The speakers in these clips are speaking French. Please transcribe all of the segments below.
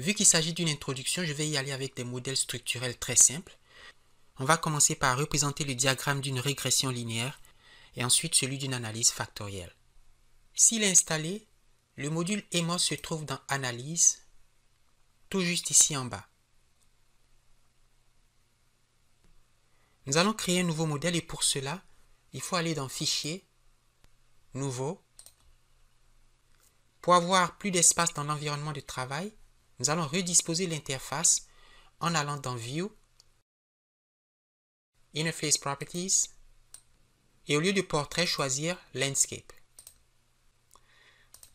Vu qu'il s'agit d'une introduction, je vais y aller avec des modèles structurels très simples. On va commencer par représenter le diagramme d'une régression linéaire et ensuite celui d'une analyse factorielle. S'il est installé, le module EMOS se trouve dans Analyse, tout juste ici en bas. Nous allons créer un nouveau modèle et pour cela, il faut aller dans Fichier, Nouveau. Pour avoir plus d'espace dans l'environnement de travail, nous allons redisposer l'interface en allant dans View, Interface Properties, et au lieu de portrait, choisir Landscape.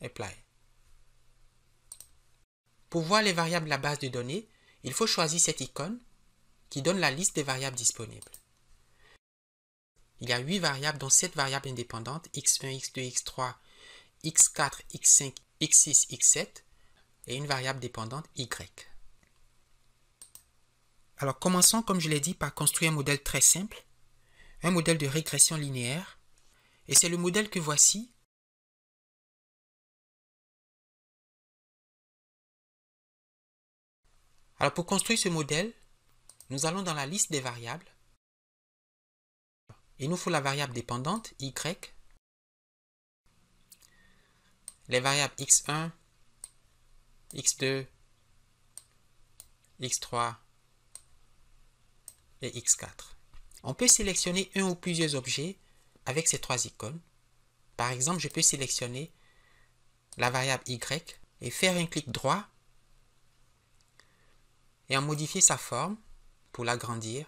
Apply. Pour voir les variables de la base de données, il faut choisir cette icône qui donne la liste des variables disponibles. Il y a 8 variables, dont 7 variables indépendantes, x1, x2, x3, x4, x5, x6, x7, et une variable dépendante y. Alors commençons, comme je l'ai dit, par construire un modèle très simple, un modèle de régression linéaire, et c'est le modèle que voici. Alors pour construire ce modèle, nous allons dans la liste des variables, il nous faut la variable dépendante, y, les variables x1, x2, x3 et x4. On peut sélectionner un ou plusieurs objets avec ces trois icônes. Par exemple, je peux sélectionner la variable y et faire un clic droit et en modifier sa forme pour l'agrandir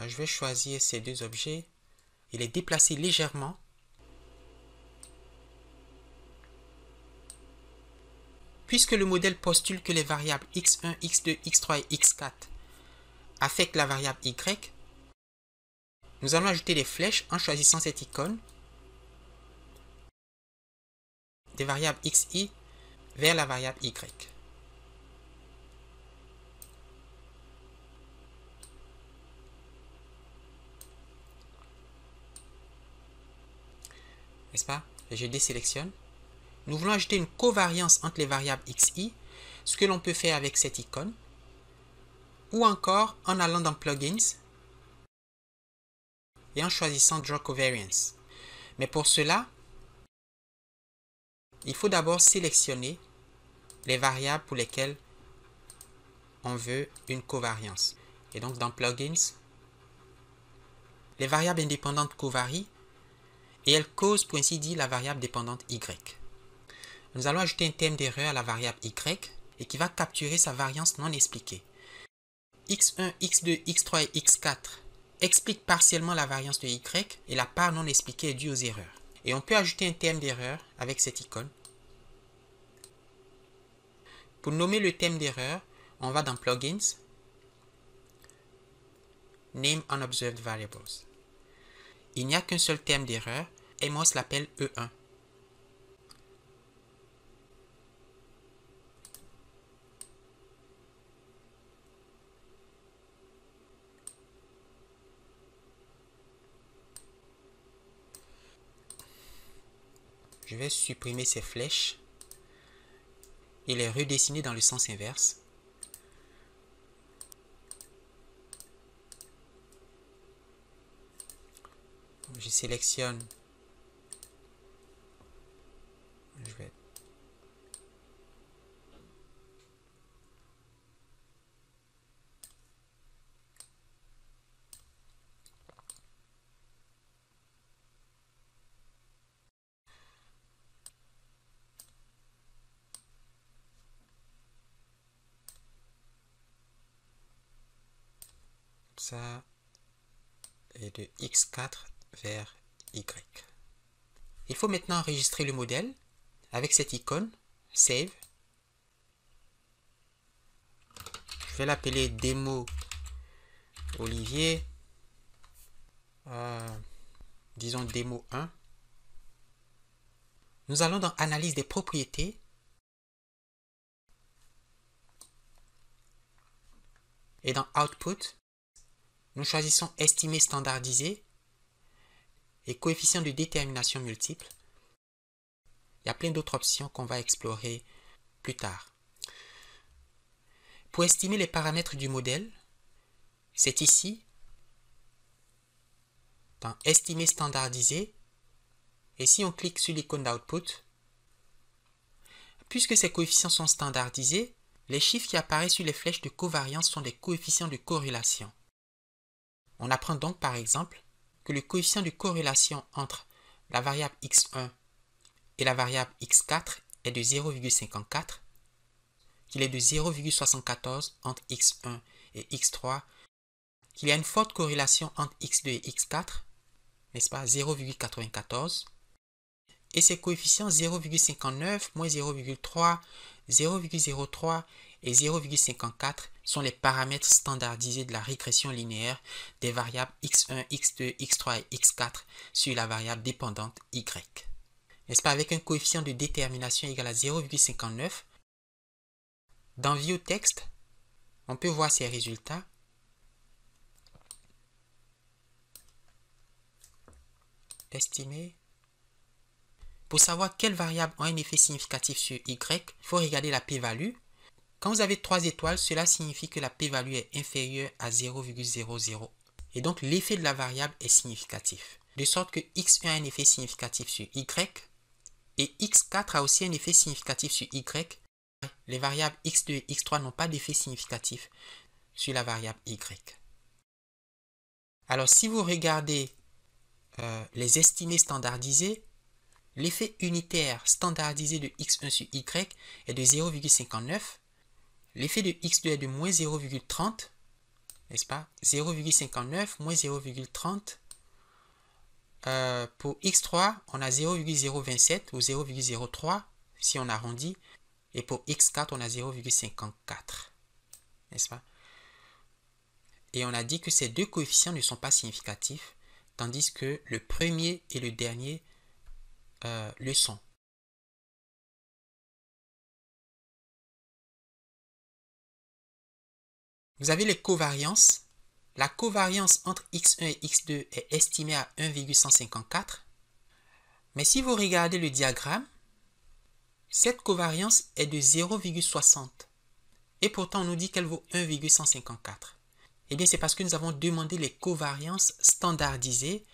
Ah, je vais choisir ces deux objets et les déplacer légèrement. Puisque le modèle postule que les variables x1, x2, x3 et x4 affectent la variable y, nous allons ajouter des flèches en choisissant cette icône des variables xi vers la variable y. n'est-ce pas Je désélectionne. Nous voulons ajouter une covariance entre les variables xi, ce que l'on peut faire avec cette icône, ou encore en allant dans Plugins et en choisissant Draw Covariance. Mais pour cela, il faut d'abord sélectionner les variables pour lesquelles on veut une covariance. Et donc dans Plugins, les variables indépendantes covarient et elle cause pour ainsi dire la variable dépendante y. Nous allons ajouter un terme d'erreur à la variable y et qui va capturer sa variance non expliquée. x1, x2, x3 et x4 expliquent partiellement la variance de y et la part non expliquée est due aux erreurs. Et on peut ajouter un terme d'erreur avec cette icône. Pour nommer le thème d'erreur, on va dans Plugins, Name Unobserved Variables. Il n'y a qu'un seul thème d'erreur, Amos l'appelle E1. Je vais supprimer ces flèches et les redessiner dans le sens inverse. Je sélectionne ça et de x4 vers y. Il faut maintenant enregistrer le modèle avec cette icône Save. Je vais l'appeler démo Olivier. Euh, disons démo 1. Nous allons dans Analyse des propriétés. Et dans Output, nous choisissons estimer standardisé et coefficient de détermination multiple. Il y a plein d'autres options qu'on va explorer plus tard. Pour estimer les paramètres du modèle, c'est ici, dans Estimer standardisé, et si on clique sur l'icône d'output, puisque ces coefficients sont standardisés, les chiffres qui apparaissent sur les flèches de covariance sont des coefficients de corrélation. On apprend donc par exemple que le coefficient de corrélation entre la variable x1 et la variable x4 est de 0,54, qu'il est de 0,74 entre x1 et x3, qu'il y a une forte corrélation entre x2 et x4, n'est-ce pas, 0,94, et ces coefficients 0,59, moins 0,3, 0,03 et 0,54 sont les paramètres standardisés de la régression linéaire des variables x1, x2, x3 et x4 sur la variable dépendante y. N'est-ce pas avec un coefficient de détermination égal à 0,59 Dans ViewText, on peut voir ces résultats estimer. Pour savoir quelles variables ont un effet significatif sur y, il faut regarder la p-value quand vous avez 3 étoiles, cela signifie que la p-value est inférieure à 0,00. Et donc l'effet de la variable est significatif. De sorte que x1 a un effet significatif sur y et x4 a aussi un effet significatif sur y. Les variables x2 et x3 n'ont pas d'effet significatif sur la variable y. Alors si vous regardez euh, les estimés standardisés, l'effet unitaire standardisé de x1 sur y est de 0,59 L'effet de x2 est de moins 0,30, n'est-ce pas 0,59 moins 0,30. Euh, pour x3, on a 0,027 ou 0,03 si on arrondit. Et pour x4, on a 0,54. N'est-ce pas Et on a dit que ces deux coefficients ne sont pas significatifs, tandis que le premier et le dernier euh, le sont. Vous avez les covariances. La covariance entre x1 et x2 est estimée à 1,154. Mais si vous regardez le diagramme, cette covariance est de 0,60. Et pourtant, on nous dit qu'elle vaut 1,154. Eh bien, c'est parce que nous avons demandé les covariances standardisées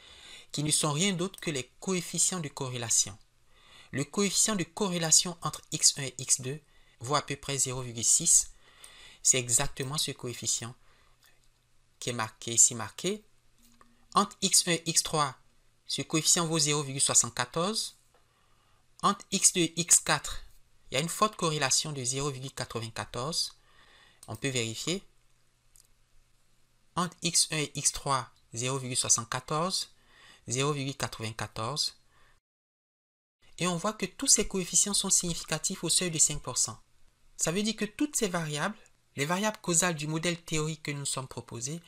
qui ne sont rien d'autre que les coefficients de corrélation. Le coefficient de corrélation entre x1 et x2 vaut à peu près 0,6 c'est exactement ce coefficient qui est marqué ici marqué. Entre x1 et x3, ce coefficient vaut 0,74. Entre x2 et x4, il y a une forte corrélation de 0,94. On peut vérifier. Entre x1 et x3, 0,74, 0,94. Et on voit que tous ces coefficients sont significatifs au seuil de 5%. Ça veut dire que toutes ces variables les variables causales du modèle théorique que nous sommes proposés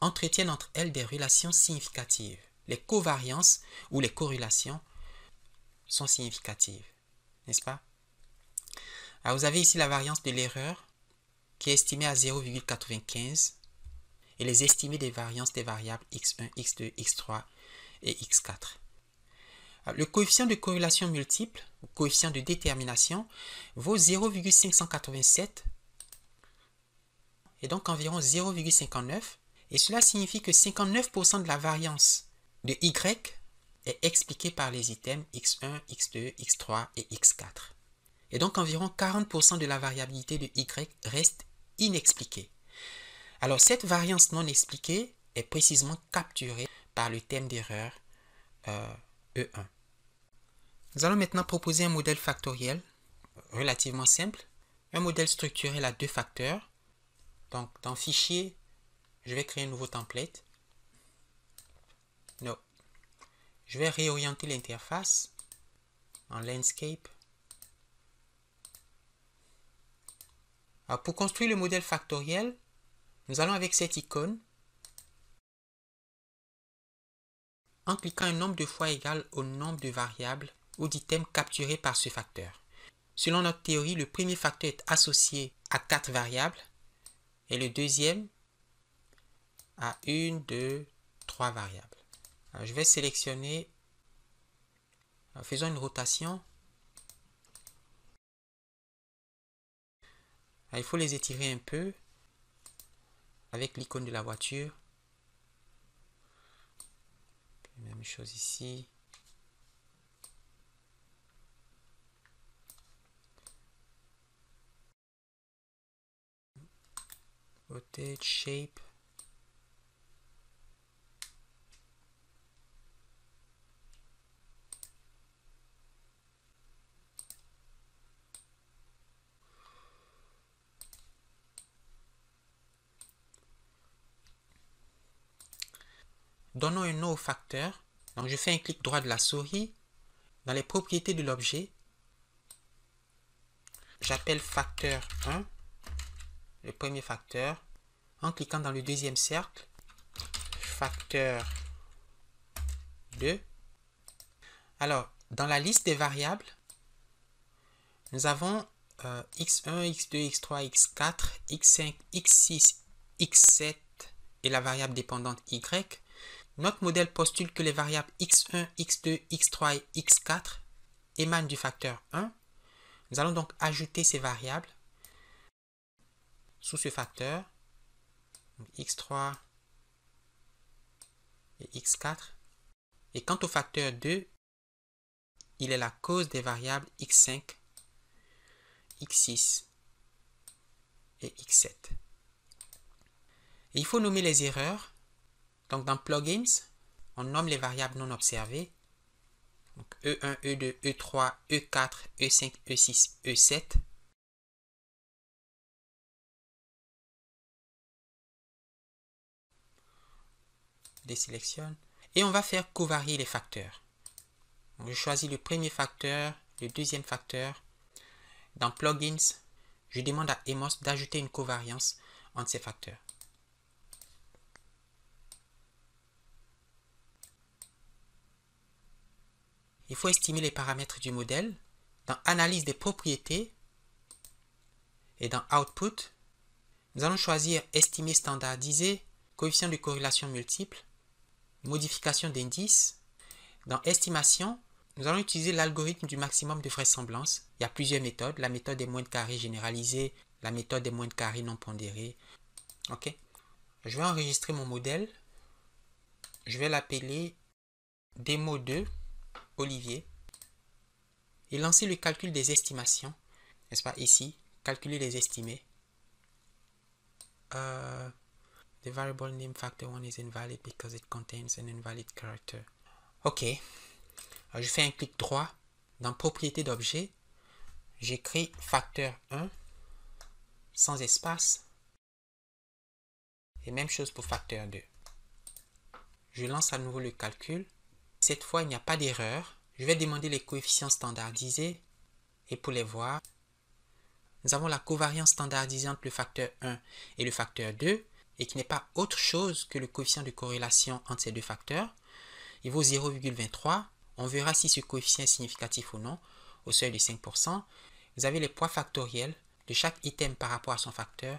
entretiennent entre elles des relations significatives. Les covariances ou les corrélations sont significatives, n'est-ce pas Alors ah, vous avez ici la variance de l'erreur qui est estimée à 0,95 et les estimés des variances des variables x1, x2, x3 et x4. Ah, le coefficient de corrélation multiple, ou coefficient de détermination, vaut 0,587 et donc environ 0,59 et cela signifie que 59% de la variance de y est expliquée par les items x1, x2, x3 et x4. Et donc environ 40% de la variabilité de y reste inexpliquée. Alors cette variance non expliquée est précisément capturée par le thème d'erreur E1. Euh, e Nous allons maintenant proposer un modèle factoriel relativement simple, un modèle structurel à deux facteurs donc, dans Fichier, je vais créer un nouveau template. Non, Je vais réorienter l'interface en Landscape. pour construire le modèle factoriel, nous allons avec cette icône, en cliquant un nombre de fois égal au nombre de variables ou d'items capturés par ce facteur. Selon notre théorie, le premier facteur est associé à quatre variables et le deuxième a une, deux, trois variables. je vais sélectionner, en faisant une rotation. Ah, il faut les étirer un peu avec l'icône de la voiture. Même chose ici. rotate shape Donnons un nom au facteur. Donc je fais un clic droit de la souris. Dans les propriétés de l'objet, j'appelle facteur 1 le premier facteur. En cliquant dans le deuxième cercle, facteur 2. Alors, dans la liste des variables, nous avons x1, x2, x3, x4, x5, x6, x7 et la variable dépendante y. Notre modèle postule que les variables x1, x2, x3 et x4 émanent du facteur 1. Nous allons donc ajouter ces variables sous ce facteur. x3 et x4. Et quant au facteur 2, il est la cause des variables x5, x6 et x7. il faut nommer les erreurs. Donc dans plugins, on nomme les variables non observées. Donc E1, E2, E3, E4, E5, E6, E7. désélectionne et on va faire covarier les facteurs. Je choisis le premier facteur, le deuxième facteur. Dans Plugins, je demande à Emos d'ajouter une covariance entre ces facteurs. Il faut estimer les paramètres du modèle. Dans Analyse des propriétés et dans Output, nous allons choisir Estimer standardisé, coefficient de corrélation multiple, modification d'indice, dans estimation, nous allons utiliser l'algorithme du maximum de vraisemblance. Il y a plusieurs méthodes. La méthode des moins de carrés généralisée, la méthode des moins de carrés non pondérée OK Je vais enregistrer mon modèle. Je vais l'appeler demo 2 Olivier et lancer le calcul des estimations. N'est-ce pas Ici, calculer les estimés. Euh, The variable name factor 1 is invalid because it contains an invalid character. OK. je fais un clic droit. Dans propriété d'objet, j'écris facteur 1 sans espace. Et même chose pour facteur 2. Je lance à nouveau le calcul. Cette fois, il n'y a pas d'erreur. Je vais demander les coefficients standardisés. Et pour les voir, nous avons la covariance standardisée entre le facteur 1 et le facteur 2 et qui n'est pas autre chose que le coefficient de corrélation entre ces deux facteurs, il vaut 0,23. On verra si ce coefficient est significatif ou non au seuil de 5%. Vous avez les poids factoriels de chaque item par rapport à son facteur.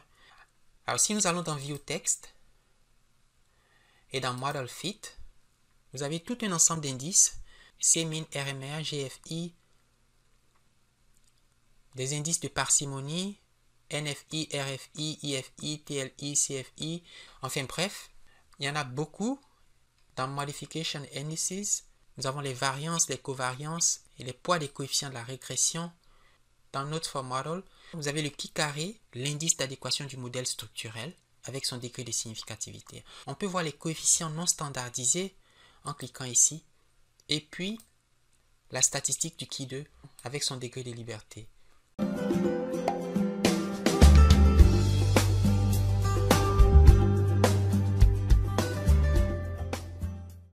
Alors si nous allons dans View Text et dans Model Fit, vous avez tout un ensemble d'indices, CMIN, RMR, GFI, des indices de parcimonie, NFI, RFI, IFI, TLI, CFI, enfin bref, il y en a beaucoup. Dans Modification Indices, nous avons les variances, les covariances et les poids des coefficients de la régression. Dans notre for model, vous avez le qui carré, l'indice d'adéquation du modèle structurel avec son degré de significativité. On peut voir les coefficients non standardisés en cliquant ici. Et puis, la statistique du qui 2 avec son degré de liberté.